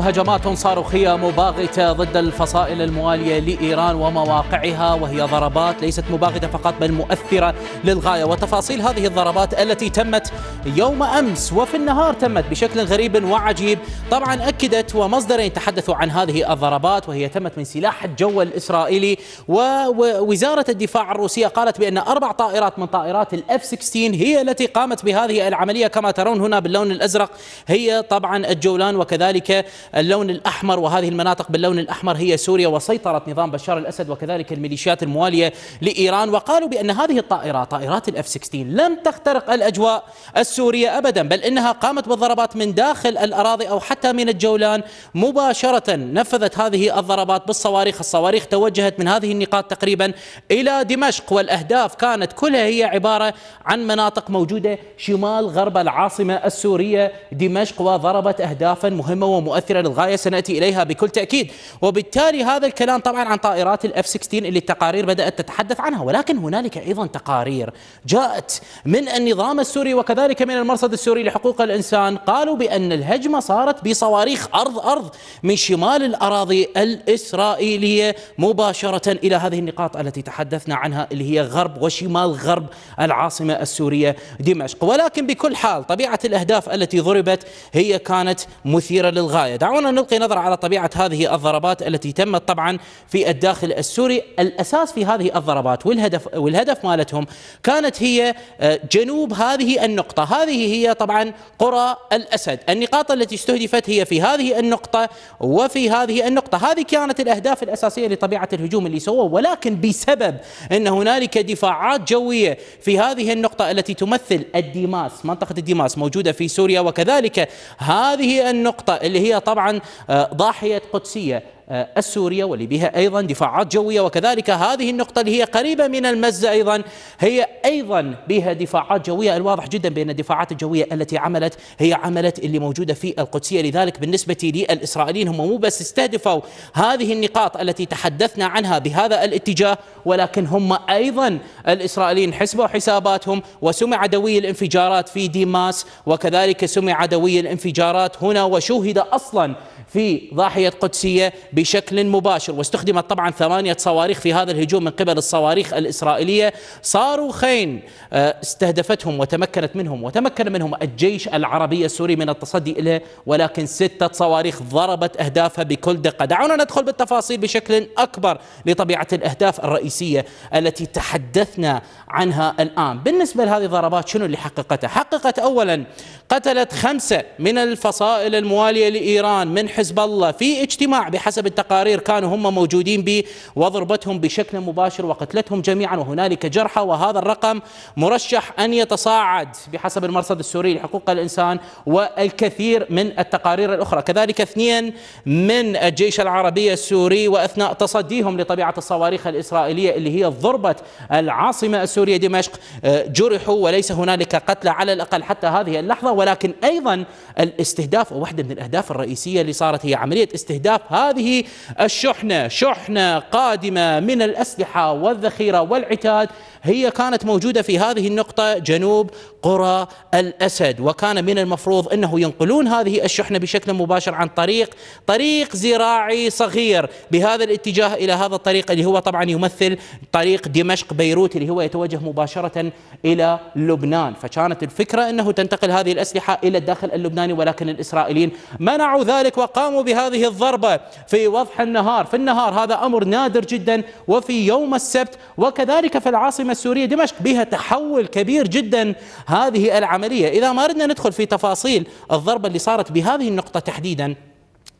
مهاجمات صاروخية مباغتة ضد الفصائل الموالية لإيران ومواقعها وهي ضربات ليست مباغتة فقط بل مؤثرة للغاية وتفاصيل هذه الضربات التي تمت يوم أمس وفي النهار تمت بشكل غريب وعجيب طبعا أكدت ومصدرين تحدثوا عن هذه الضربات وهي تمت من سلاح الجو الإسرائيلي ووزارة الدفاع الروسية قالت بأن أربع طائرات من طائرات الأف 16 هي التي قامت بهذه العملية كما ترون هنا باللون الأزرق هي طبعا الجولان وكذلك اللون الأحمر وهذه المناطق باللون الأحمر هي سوريا وسيطرت نظام بشار الأسد وكذلك الميليشيات الموالية لإيران وقالوا بأن هذه الطائرات طائرات الاف 16 لم تخترق الأجواء السورية أبدا بل إنها قامت بالضربات من داخل الأراضي أو حتى من الجولان مباشرة نفذت هذه الضربات بالصواريخ الصواريخ توجهت من هذه النقاط تقريبا إلى دمشق والأهداف كانت كلها هي عبارة عن مناطق موجودة شمال غرب العاصمة السورية دمشق وضربت أهدافا مهمة ومؤثرة للغاية سنأتي إليها بكل تأكيد وبالتالي هذا الكلام طبعا عن طائرات الأف 16 اللي التقارير بدأت تتحدث عنها ولكن هنالك أيضا تقارير جاءت من النظام السوري وكذلك من المرصد السوري لحقوق الإنسان قالوا بأن الهجمة صارت بصواريخ أرض أرض من شمال الأراضي الإسرائيلية مباشرة إلى هذه النقاط التي تحدثنا عنها اللي هي غرب وشمال غرب العاصمة السورية دمشق ولكن بكل حال طبيعة الأهداف التي ضربت هي كانت مثيرة للغاية دعونا نلقي نظرة على طبيعة هذه الضربات التي تمت طبعا في الداخل السوري الأساس في هذه الضربات والهدف والهدف مالتهم كانت هي آه، جنوب هذه النقطة هذه هي طبعا قرى الأسد النقاط التي استهدفت هي في هذه النقطة وفي هذه النقطة هذه كانت الأهداف الأساسية لطبيعة الهجوم اللي سووه ولكن بسبب أن هنالك دفاعات جوية في هذه النقطة التي تمثل الديماس منطقة الديماس موجودة في سوريا وكذلك هذه النقطة اللي هي طبعا طبعا آه، ضاحيه قدسيه آه، السورية واللي بها أيضا دفاعات جوية وكذلك هذه النقطة اللي هي قريبة من المزة أيضا هي أيضا بها دفاعات جوية الواضح جدا بأن الدفاعات الجوية التي عملت هي عملت اللي موجودة في القدسية لذلك بالنسبة للإسرائيليين هم مو بس استهدفوا هذه النقاط التي تحدثنا عنها بهذا الاتجاه ولكن هم أيضا الإسرائيليين حسبوا حساباتهم وسمع دوي الانفجارات في ديماس وكذلك سمع دوي الانفجارات هنا وشوهد أصلا في ضاحية قدسية بشكل مباشر واستخدمت طبعا ثمانية صواريخ في هذا الهجوم من قبل الصواريخ الإسرائيلية صاروخين آه، استهدفتهم وتمكنت منهم وتمكن منهم الجيش العربي السوري من التصدي إليه ولكن ستة صواريخ ضربت أهدافها بكل دقة دعونا ندخل بالتفاصيل بشكل أكبر لطبيعة الأهداف الرئيسية التي تحدثنا عنها الآن بالنسبة لهذه الضربات شنو اللي حققتها حققت أولا قتلت خمسة من الفصائل الموالية لإيران من حزب الله في اجتماع بحسب التقارير كانوا هم موجودين به وضربتهم بشكل مباشر وقتلتهم جميعا وهنالك جرحى وهذا الرقم مرشح أن يتصاعد بحسب المرصد السوري لحقوق الإنسان والكثير من التقارير الأخرى كذلك اثنين من الجيش العربي السوري وأثناء تصديهم لطبيعة الصواريخ الإسرائيلية اللي هي ضربت العاصمة السورية دمشق آه، جرحوا وليس هنالك قتلى على الأقل حتى هذه اللحظة ولكن أيضا الاستهداف وواحدة من الأهداف الرئيسية اللي صارت هي عملية استهداف هذه الشحنة شحنة قادمة من الأسلحة والذخيرة والعتاد هي كانت موجودة في هذه النقطة جنوب قرى الأسد وكان من المفروض أنه ينقلون هذه الشحنة بشكل مباشر عن طريق طريق زراعي صغير بهذا الاتجاه إلى هذا الطريق اللي هو طبعا يمثل طريق دمشق بيروت اللي هو يتوجه مباشرة إلى لبنان فكانت الفكرة أنه تنتقل هذه الأسلحة إلى الداخل اللبناني ولكن الإسرائيليين منعوا ذلك وقالوا قاموا بهذه الضربة في وضح النهار في النهار هذا أمر نادر جدا وفي يوم السبت وكذلك في العاصمة السورية دمشق بها تحول كبير جدا هذه العملية إذا ما أردنا ندخل في تفاصيل الضربة اللي صارت بهذه النقطة تحديدا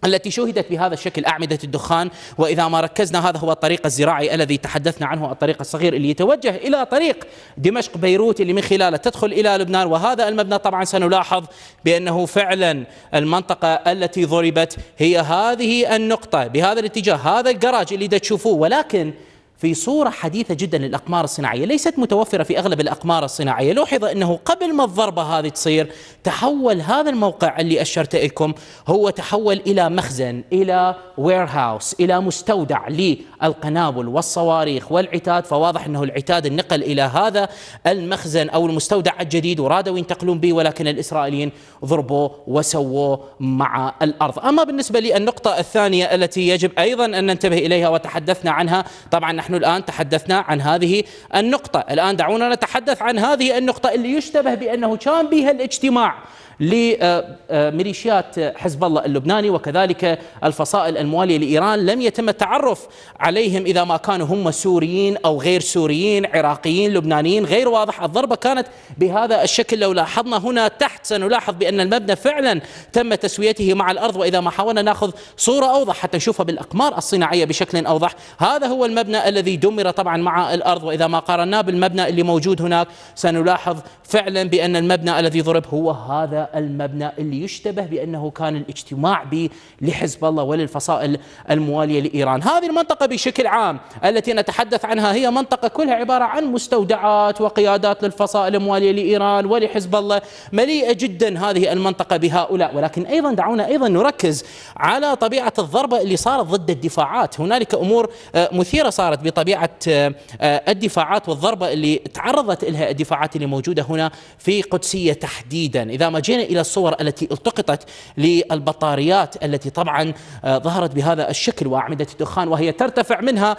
التي شهدت بهذا الشكل أعمدة الدخان وإذا ما ركزنا هذا هو الطريق الزراعي الذي تحدثنا عنه الطريق الصغير اللي يتوجه إلى طريق دمشق بيروت اللي من خلاله تدخل إلى لبنان وهذا المبنى طبعا سنلاحظ بأنه فعلا المنطقة التي ضربت هي هذه النقطة بهذا الاتجاه هذا الجراج اللي تشوفوه ولكن في صورة حديثة جدا للأقمار الصناعية ليست متوفرة في أغلب الأقمار الصناعية لوحظ أنه قبل ما الضربة هذه تصير تحول هذا الموقع اللي أشرت لكم هو تحول إلى مخزن إلى ويرهاوس إلى مستودع للقنابل والصواريخ والعتاد فواضح أنه العتاد النقل إلى هذا المخزن أو المستودع الجديد ورادوا ينتقلون به ولكن الإسرائيليين ضربوا وسووه مع الأرض أما بالنسبة للنقطة الثانية التي يجب أيضا أن ننتبه إليها وتحدثنا عنها طبعا نحن نحن الآن تحدثنا عن هذه النقطة الآن دعونا نتحدث عن هذه النقطة اللي يشتبه بأنه كان بها الاجتماع لميليشيات حزب الله اللبناني وكذلك الفصائل الموالية لإيران لم يتم التعرف عليهم إذا ما كانوا هم سوريين أو غير سوريين عراقيين لبنانيين غير واضح الضربة كانت بهذا الشكل لو لاحظنا هنا تحت سنلاحظ بأن المبنى فعلا تم تسويته مع الأرض وإذا ما حاولنا ناخذ صورة أوضح حتى نشوفها بالأقمار الصناعية بشكل أوضح هذا هو المبنى الذي الذي دمر طبعا مع الأرض وإذا ما قارناه بالمبنى اللي موجود هناك سنلاحظ فعلا بأن المبنى الذي ضرب هو هذا المبنى اللي يشتبه بأنه كان الاجتماع به لحزب الله وللفصائل الموالية لإيران هذه المنطقة بشكل عام التي نتحدث عنها هي منطقة كلها عبارة عن مستودعات وقيادات للفصائل الموالية لإيران ولحزب الله مليئة جدا هذه المنطقة بهؤلاء ولكن أيضا دعونا أيضا نركز على طبيعة الضربة اللي صارت ضد الدفاعات هنالك أمور آه، مثيرة صارت بطبيعه آه، الدفاعات والضربه اللي تعرضت لها الدفاعات اللي موجوده هنا في قدسيه تحديدا، اذا ما جينا الى الصور التي التقطت للبطاريات التي طبعا آه، ظهرت بهذا الشكل واعمده الدخان وهي ترتفع منها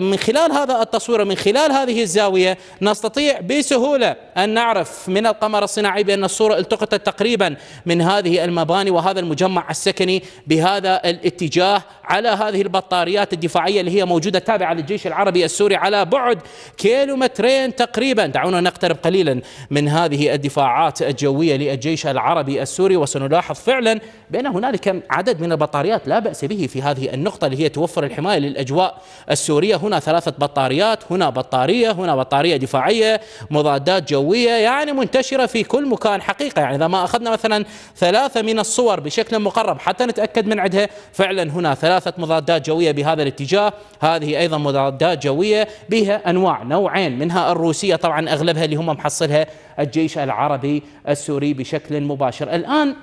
من خلال هذا التصوير من خلال هذه الزاويه نستطيع بسهوله ان نعرف من القمر الصناعي بان الصوره التقطت تقريبا من هذه المباني وهذا المجمع السكني بهذا الاتجاه على هذه البطاريات الدفاعيه اللي هي موجوده تابعه للجيش الجيش العربي السوري على بعد كيلومترين تقريبا دعونا نقترب قليلا من هذه الدفاعات الجوية للجيش العربي السوري وسنلاحظ فعلا بأن هنالك عدد من البطاريات لا بأس به في هذه النقطة اللي هي توفر الحماية للأجواء السورية هنا ثلاثة بطاريات هنا بطارية هنا بطارية دفاعية مضادات جوية يعني منتشرة في كل مكان حقيقة يعني إذا ما أخذنا مثلا ثلاثة من الصور بشكل مقرب حتى نتأكد من عدها فعلا هنا ثلاثة مضادات جوية بهذا الاتجاه هذه أيضا مضادات معدات جوية بها أنواع نوعين منها الروسية طبعا أغلبها اللي هم محصلها الجيش العربي السوري بشكل مباشر الآن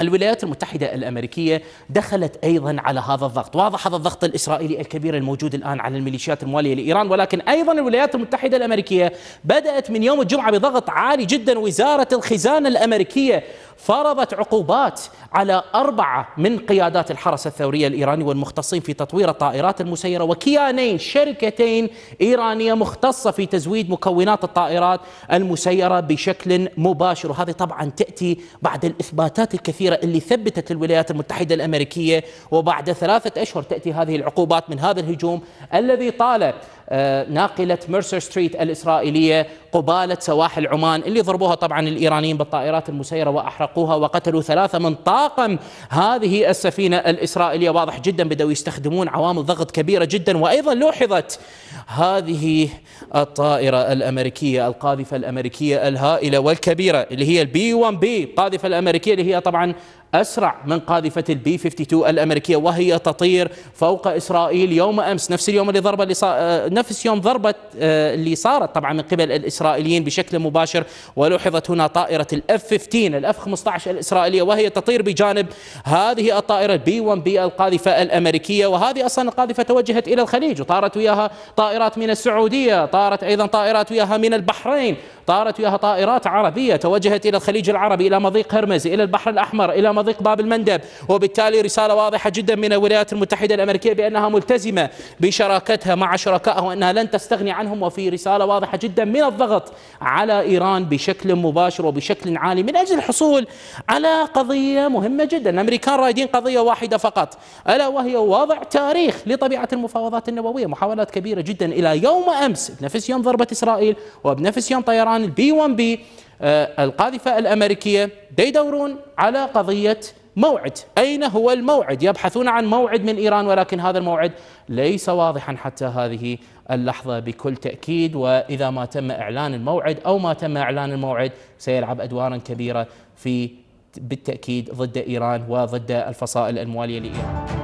الولايات المتحدة الأمريكية دخلت أيضا على هذا الضغط واضح هذا الضغط الإسرائيلي الكبير الموجود الآن على الميليشيات الموالية لإيران ولكن أيضا الولايات المتحدة الأمريكية بدأت من يوم الجمعة بضغط عالي جدا وزارة الخزانة الأمريكية فرضت عقوبات على أربعة من قيادات الحرس الثوري الإيراني والمختصين في تطوير الطائرات المسيرة وكيانين شركتين إيرانية مختصة في تزويد مكونات الطائرات المسيرة بشكل مباشر وهذه طبعا تأتي بعد الإثباتات الكثيرة اللي ثبتت الولايات المتحدة الأمريكية وبعد ثلاثة أشهر تأتي هذه العقوبات من هذا الهجوم الذي طال آه، ناقلة ميرسر ستريت الإسرائيلية قبالة سواحل عمان اللي ضربوها طبعا الإيرانيين بالطائرات المسيرة وأحرقوها وقتلوا ثلاثة من طاقم هذه السفينة الإسرائيلية واضح جدا بدأوا يستخدمون عوامل ضغط كبيرة جدا وأيضا لوحظت هذه الطائرة الأمريكية القاذفة الأمريكية الهائلة والكبيرة اللي هي البي 1 بي القاذفة الأمريكية اللي هي طبعا أسرع من قاذفة البي 52 الأمريكية وهي تطير فوق إسرائيل يوم أمس نفس اليوم اللي ضربة اللي صار آه، نفس يوم ضربة آه، اللي صارت طبعا من قبل الإسرائيل الإسرائيليين بشكل مباشر ولوحظت هنا طائرة الأف 15 الأف 15 الإسرائيلية وهي تطير بجانب هذه الطائرة بي 1 بي القاذفة الأمريكية وهذه أصلا القاذفة توجهت إلى الخليج وطارت وياها طائرات من السعودية طارت أيضا طائرات وياها من البحرين طارت وياها طائرات عربية توجهت إلى الخليج العربي إلى مضيق هرمز إلى البحر الأحمر إلى مضيق باب المندب وبالتالي رسالة واضحة جدا من الولايات المتحدة الأمريكية بأنها ملتزمة بشراكتها مع شركائها وأنها لن تستغني عنهم وفي رسالة واضحة جدا من الضغط على إيران بشكل مباشر وبشكل عالي من أجل الحصول على قضية مهمة جدا الأمريكان رائدين قضية واحدة فقط ألا وهي وضع تاريخ لطبيعة المفاوضات النووية محاولات كبيرة جدا إلى يوم أمس بنفس يوم ضربة إسرائيل وبنفس يوم طيران عن البي 1 بي آه، القاذفة الأمريكية يدورون على قضية موعد أين هو الموعد يبحثون عن موعد من إيران ولكن هذا الموعد ليس واضحا حتى هذه اللحظة بكل تأكيد وإذا ما تم إعلان الموعد أو ما تم إعلان الموعد سيلعب أدوارا كبيرة في بالتأكيد ضد إيران وضد الفصائل الموالية لإيران